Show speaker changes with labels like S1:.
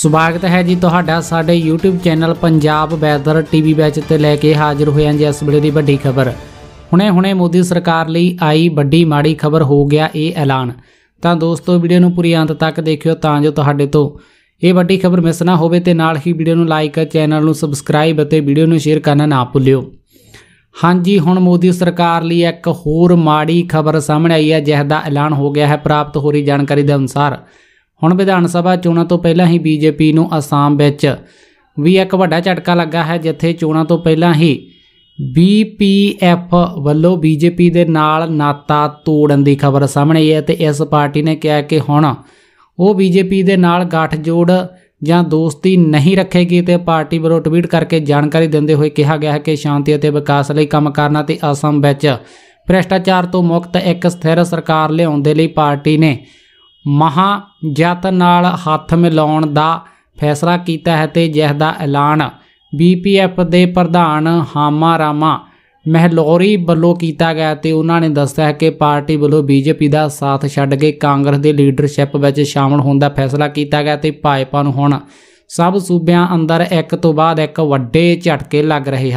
S1: ਸਵਾਗਤ ਹੈ ਜੀ ਤੁਹਾਡਾ ਸਾਡੇ YouTube channel Punjab weather TV ਵਿੱਚ ਤੇ ਲੈ ਕੇ ਹਾਜ਼ਰ ਹੋਏ ਹਾਂ ਜੀ ਇਸ ਵੇਲੇ ਦੀ ਵੱਡੀ ਖਬਰ ਹੁਣੇ-ਹੁਣੇ ਮੋਦੀ ਸਰਕਾਰ ਲਈ ਆਈ ਵੱਡੀ ਮਾੜੀ ਖਬਰ ਹੋ ਗਿਆ ਇਹ ਐਲਾਨ ਤਾਂ ਦੋਸਤੋ ਵੀਡੀਓ ਨੂੰ ਪੂਰੀ ਅੰਤ ਤੱਕ ਦੇਖਿਓ ਤਾਂ ਜੋ ਤੁਹਾਡੇ ਤੋਂ ਇਹ ਵੱਡੀ ਖਬਰ ਮਿਸ ਨਾ ਹੋਵੇ ਤੇ ਨਾਲ ਹੀ ਵੀਡੀਓ ਨੂੰ ਲਾਈਕ ਚੈਨਲ ਨੂੰ ਸਬਸਕ੍ਰਾਈਬ ਅਤੇ ਵੀਡੀਓ ਨੂੰ ਸ਼ੇਅਰ ਕਰਨਾ ਨਾ ਭੁੱਲਿਓ ਹਾਂਜੀ ਹੁਣ ਮੋਦੀ ਸਰਕਾਰ ਲਈ ਇੱਕ ਹੋਰ ਮਾੜੀ ਖਬਰ ਸਾਹਮਣੇ ਆਈ ਹੈ ਜਿਸ ਦਾ ਐਲਾਨ ਹੋ ਗਿਆ ਹੈ ਪ੍ਰਾਪਤ ਹੋਈ ਜਾਣਕਾਰੀ ਦੇ ਅਨੁਸਾਰ ਹੁਣ ਵਿਧਾਨ ਸਭਾ ਚੋਣਾਂ ਤੋਂ ਪਹਿਲਾਂ ਹੀ ਬੀਜੇਪੀ ਨੂੰ ਅਸਾਮ ਵਿੱਚ ਵੀ ਇੱਕ ਵੱਡਾ ਝਟਕਾ ਲੱਗਾ ਹੈ ਜਿੱਥੇ ਚੋਣਾਂ ਤੋਂ ਪਹਿਲਾਂ ਹੀ ਬੀਪੀਐਫ ਵੱਲੋਂ ਬੀਜੇਪੀ ਦੇ ਨਾਲ ਨਾਤਾ ਤੋੜਨ ਦੀ ਖਬਰ ਸਾਹਮਣੇ ਆਈ ਹੈ ਤੇ ਇਸ ਪਾਰਟੀ ਨੇ ਕਿਹਾ ਕਿ ਹੁਣ ਉਹ ਬੀਜੇਪੀ ਦੇ ਨਾਲ ਗੱਠਜੋੜ ਜਾਂ ਦੋਸਤੀ ਨਹੀਂ ਰੱਖੇਗੀ ਤੇ ਪਾਰਟੀ ਵੱਲੋਂ ਟਵੀਟ ਕਰਕੇ ਜਾਣਕਾਰੀ ਦਿੰਦੇ ਹੋਏ ਕਿਹਾ ਗਿਆ ਹੈ ਕਿ ਸ਼ਾਂਤੀ ਅਤੇ ਵਿਕਾਸ ਲਈ ਕੰਮ ਕਰਨਾ ਤੇ ਅਸਮ ਵਿੱਚ ਭ੍ਰਿਸ਼ਟਾਚਾਰ ਤੋਂ ਮੁਕਤ ਇੱਕ ਸਥਿਰ ਸਰਕਾਰ ਲਿਆਉਣ ਦੇ ਲਈ ਪਾਰਟੀ ਨੇ ਮਹਾ ਜਤ ਨਾਲ ਹੱਥ ਮਿਲਾਉਣ ਦਾ ਫੈਸਲਾ ਕੀਤਾ ਹੈ ਤੇ ਜਿਸ ਦਾ ਐਲਾਨ ਬੀਪੀਐਫ ਦੇ ਪ੍ਰਧਾਨ ਹਾਮਾ ਰਾਮਾ ਮਹਿਲੋਰੀ ਵੱਲੋਂ ਕੀਤਾ ਗਿਆ ਤੇ ਉਹਨਾਂ ਨੇ ਦੱਸਿਆ ਕਿ ਪਾਰਟੀ ਵੱਲੋਂ ਬੀਜੇਪੀ ਦਾ ਸਾਥ ਛੱਡ ਕੇ ਕਾਂਗਰਸ ਦੇ ਲੀਡਰਸ਼ਿਪ ਵਿੱਚ ਸ਼ਾਮਲ ਹੋਣ ਦਾ ਫੈਸਲਾ ਕੀਤਾ ਗਿਆ ਤੇ ਭਾਜਪਾ ਨੂੰ ਹੁਣ ਸਭ ਸੂਬਿਆਂ ਅੰਦਰ ਇੱਕ ਤੋਂ ਬਾਅਦ ਇੱਕ ਵੱਡੇ ਝਟਕੇ ਲੱਗ ਰਹੇ ਹਨ